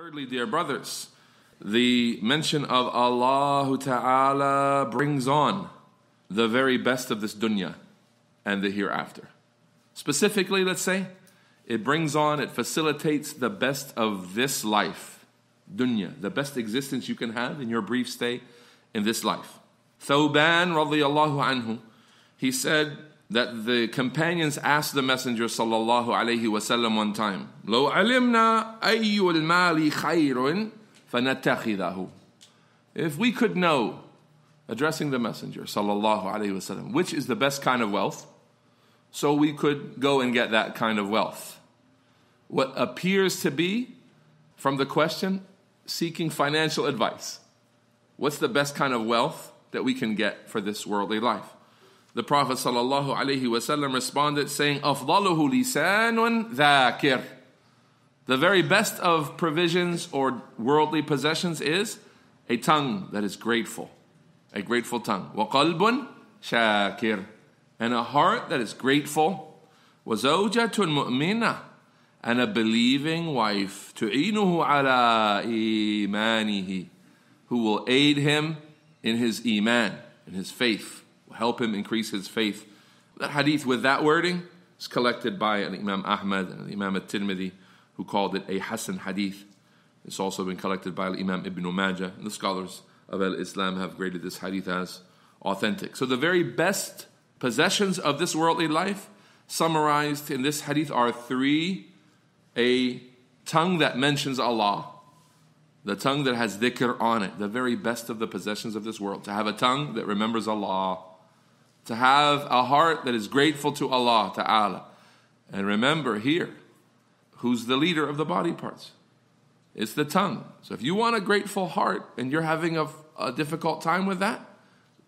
Thirdly, dear brothers, the mention of Allah Ta'ala brings on the very best of this dunya and the hereafter. Specifically, let's say, it brings on, it facilitates the best of this life, dunya, the best existence you can have in your brief stay in this life. Thawban radiyallahu anhu, he said, that the companions asked the Messenger sallallahu alayhi wasallam one time, "Lo alimna ayyul mali khayrun fanattakhidahu." If we could know, addressing the Messenger sallallahu alayhi wasallam, which is the best kind of wealth, so we could go and get that kind of wealth. What appears to be from the question seeking financial advice. What's the best kind of wealth that we can get for this worldly life? The Prophet ﷺ responded saying, أَفْضَلُهُ لِسَانٌ ذَاكِرٌ The very best of provisions or worldly possessions is a tongue that is grateful, a grateful tongue. وَقَلْبٌ شَاكِرٌ And a heart that is grateful. وَزَوْجَةٌ مُؤْمِنَةٌ And a believing wife. تُعِينُهُ عَلَىٰ إِيمَانِهِ Who will aid him in his iman, in his faith help him increase his faith. That hadith with that wording is collected by Imam Ahmad and Imam at Tirmidhi, who called it a Hassan hadith. It's also been collected by Imam Ibn Majah, and the scholars of Al Islam have graded this hadith as authentic. So the very best possessions of this worldly life summarized in this hadith are three a tongue that mentions Allah, the tongue that has dhikr on it, the very best of the possessions of this world, to have a tongue that remembers Allah, to have a heart that is grateful to Allah Ta'ala. And remember here, who's the leader of the body parts? It's the tongue. So if you want a grateful heart and you're having a, a difficult time with that,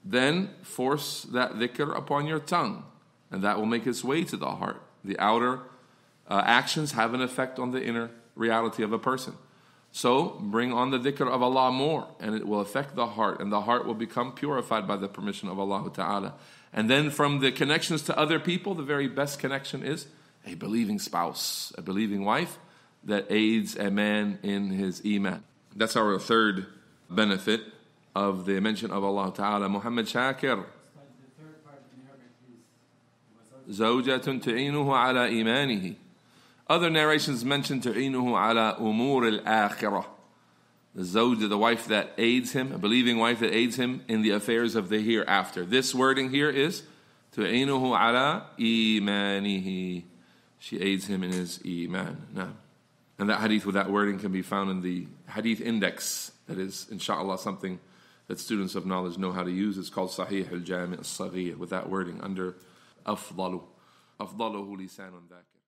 then force that dhikr upon your tongue, and that will make its way to the heart. The outer uh, actions have an effect on the inner reality of a person. So bring on the dhikr of Allah more, and it will affect the heart, and the heart will become purified by the permission of Allah Ta'ala. And then from the connections to other people, the very best connection is a believing spouse, a believing wife that aids a man in his iman. That's our third benefit of the mention of Allah Ta'ala. Muhammad Shakir. زوجة تعينه على إيمانه. Other narrations mention تعينه على أمور الآخرة the the wife that aids him, a believing wife that aids him in the affairs of the hereafter. This wording here is to tu'inuhu ala imanihi. She aids him in his iman. Now, and that hadith with that wording can be found in the hadith index. That is, inshallah, something that students of knowledge know how to use. It's called Sahih al-Jami' al sahih with that wording under afdalu. Afdaluhu lisanun dhakir.